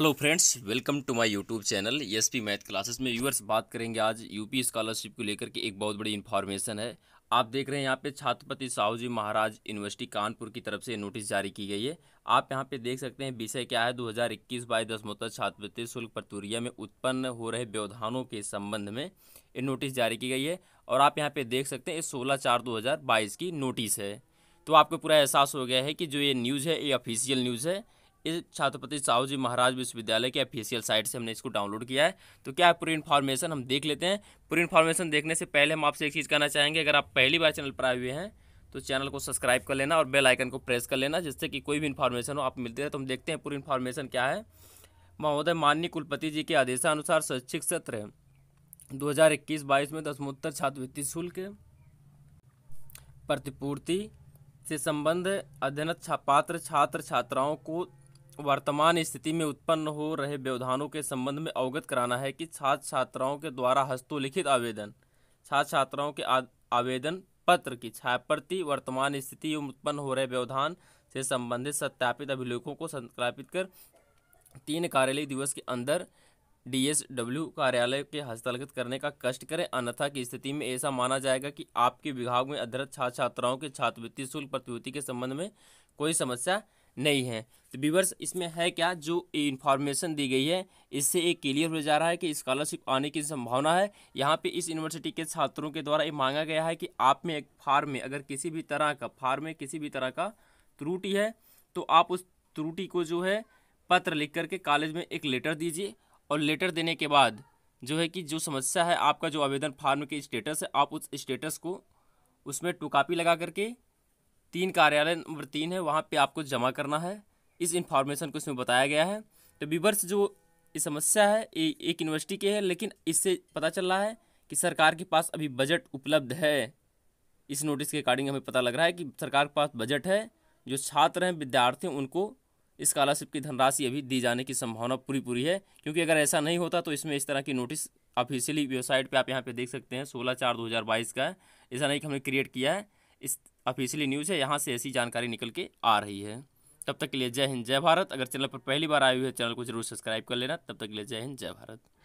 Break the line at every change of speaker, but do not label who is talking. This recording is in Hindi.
hello friends welcome to my YouTube channel SP math classes में व्यूअर्स बात करेंगे आज यूपी स्कॉलरशिप को लेकर के एक बहुत बड़ी इन्फॉर्मेशन है आप देख रहे हैं यहाँ पे छात्रपति साहू जी महाराज यूनिवर्सिटी कानपुर की तरफ से नोटिस जारी की गई है आप यहाँ पे देख सकते हैं विषय क्या है 2021 बाई दस मोहतर छात्रवृत्ति शुल्क प्रतुरिया में उत्पन्न हो रहे व्यवधानों के संबंध में ये नोटिस जारी की गई है और आप यहाँ पर देख सकते हैं ये सोलह चार दो की नोटिस है तो आपको पूरा एहसास हो गया है कि जो ये न्यूज़ है ये ऑफिशियल न्यूज़ है इस छात्रपति साहू जी महाराज विश्वविद्यालय के ऑफिशियल साइट से हमने इसको डाउनलोड किया है तो क्या है पूरी इन्फॉर्मेशन हम देख लेते हैं पूरी इन्फॉर्मेशन देखने से पहले हम आपसे एक चीज़ कहना चाहेंगे अगर आप पहली बार चैनल पर आए हुए हैं तो चैनल को सब्सक्राइब कर लेना और बेल आइकन को प्रेस कर लेना जिससे कि कोई भी इन्फॉर्मेशन हो आप मिलते हैं तो हम देखते हैं पूरी इन्फॉर्मेशन क्या है महोदय माननीय कुलपति जी के आदेशानुसार शैक्षिक सत्र दो हज़ार में दसमोत्तर छात्रवृत्ति शुल्क प्रतिपूर्ति से संबंध अध्ययन छा, पात्र छात्र छात्राओं को वर्तमान स्थिति में उत्पन्न हो रहे व्यवधानों के संबंध में अवगत कराना है कि छात्र छात्राओं के द्वारा हस्तोलिखित आवेदन छात्र छात्राओं के आवेदन पत्र की छायाप्रति वर्तमान स्थिति एवं उत्पन्न हो रहे व्यवधान से संबंधित सत्यापित अभिलेखों को सत्यापित कर तीन कार्यालय दिवस के अंदर डीएसडब्ल्यू कार्यालय के हस्तलिखित करने का कष्ट करें अन्यथा की स्थिति में ऐसा माना जाएगा कि आपके विभाग में अधरत छात्र छात्राओं के छात्रवृत्ति शुल्क प्रतिभूति के संबंध में कोई समस्या नहीं है तो व्यूवर्स इसमें है क्या जो इन्फॉर्मेशन दी गई है इससे एक क्लियर हो जा रहा है कि स्कॉलरशिप आने की संभावना है यहाँ पे इस यूनिवर्सिटी के छात्रों के द्वारा ये मांगा गया है कि आप में एक फार्म में अगर किसी भी तरह का फार्म में किसी भी तरह का त्रुटि है तो आप उस त्रुटि को जो है पत्र लिख करके कॉलेज में एक लेटर दीजिए और लेटर देने के बाद जो है कि जो समस्या है आपका जो आवेदन फार्म के स्टेटस है आप उस स्टेटस को उसमें टू कापी लगा करके तीन कार्यालय नंबर तीन है वहाँ पे आपको जमा करना है इस इंफॉर्मेशन को इसमें बताया गया है तो बीबर्स जो ये समस्या है ये एक यूनिवर्सिटी की है लेकिन इससे पता चल रहा है कि सरकार के पास अभी बजट उपलब्ध है इस नोटिस के अकॉर्डिंग हमें पता लग रहा है कि सरकार के पास बजट है जो छात्र हैं विद्यार्थी उनको स्कॉलरशिप की धनराशि अभी दी जाने की संभावना पूरी पूरी है क्योंकि अगर ऐसा नहीं होता तो इसमें इस तरह की नोटिस ऑफिशियली वेबसाइट पे आप यहाँ पे देख सकते हैं सोलह चार दो हज़ार बाईस का है ऐसा नहीं कि हमने क्रिएट किया है इस ऑफिशियली न्यूज़ है यहाँ से ऐसी जानकारी निकल के आ रही है तब तक के लिए जय हिंद जय भारत अगर चैनल पर पहली बार आए हुए चैनल को जरूर सब्सक्राइब कर लेना तब तक के लिए जय हिंद जय भारत